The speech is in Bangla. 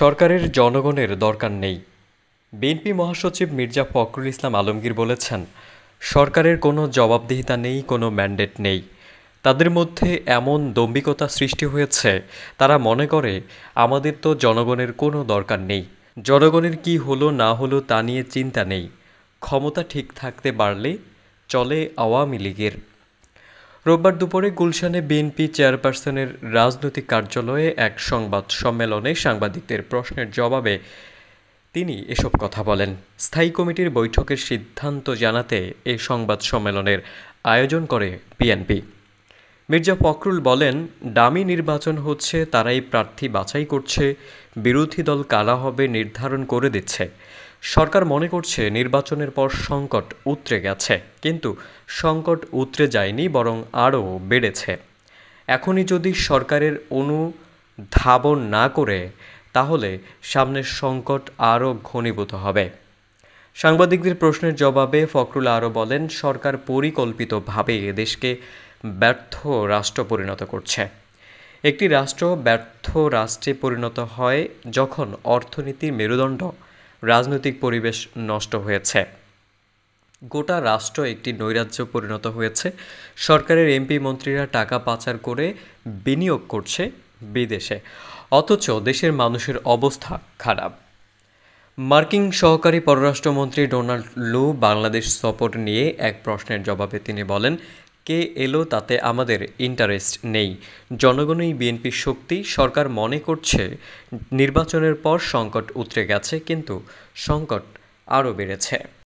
সরকারের জনগণের দরকার নেই বিএনপি মহাসচিব মির্জা ফখরুল ইসলাম আলমগীর বলেছেন সরকারের কোনো জবাবদিহিতা নেই কোনো ম্যান্ডেট নেই তাদের মধ্যে এমন দম্বিকতা সৃষ্টি হয়েছে তারা মনে করে আমাদের তো জনগণের কোনো দরকার নেই জনগণের কি হলো না হলো তা নিয়ে চিন্তা নেই ক্ষমতা ঠিক থাকতে পারলে চলে আওয়ামী লীগের রোববার দুপুরে গুলশানে বিএনপি চেয়ারপারসনের রাজনৈতিক কার্যালয়ে এক সংবাদ সম্মেলনে সাংবাদিকদের প্রশ্নের জবাবে তিনি এসব কথা বলেন স্থায়ী কমিটির বৈঠকের সিদ্ধান্ত জানাতে এ সংবাদ সম্মেলনের আয়োজন করে বিএনপি মির্জা ফখরুল বলেন ডামি নির্বাচন হচ্ছে তারাই প্রার্থী বাছাই করছে বিরোধী দল কারা হবে নির্ধারণ করে দিচ্ছে সরকার মনে করছে নির্বাচনের পর সংকট উতরে গেছে কিন্তু সংকট উতরে যায়নি বরং আরও বেড়েছে এখনই যদি সরকারের অনু ধাবন না করে তাহলে সামনের সংকট আরও ঘনীভূত হবে সাংবাদিকদের প্রশ্নের জবাবে ফখরুল আরও বলেন সরকার পরিকল্পিতভাবে দেশকে ব্যর্থ রাষ্ট্র পরিণত করছে একটি রাষ্ট্র ব্যর্থ রাষ্ট্রে পরিণত হয় যখন অর্থনীতির মেরুদণ্ড রাজনৈতিক পরিবেশ নষ্ট হয়েছে গোটা রাষ্ট্র একটি নৈরাজ্য পরিণত হয়েছে সরকারের এমপি মন্ত্রীরা টাকা পাচার করে বিনিয়োগ করছে বিদেশে অথচ দেশের মানুষের অবস্থা খারাপ মার্কিন সহকারী পররাষ্ট্রমন্ত্রী ডোনাল্ড লু বাংলাদেশ সফর নিয়ে এক প্রশ্নের জবাবে তিনি বলেন কে এলো তাতে আমাদের ইন্টারেস্ট নেই জনগণই বিএনপির শক্তি সরকার মনে করছে নির্বাচনের পর সংকট উতরে গেছে কিন্তু সংকট আরও বেড়েছে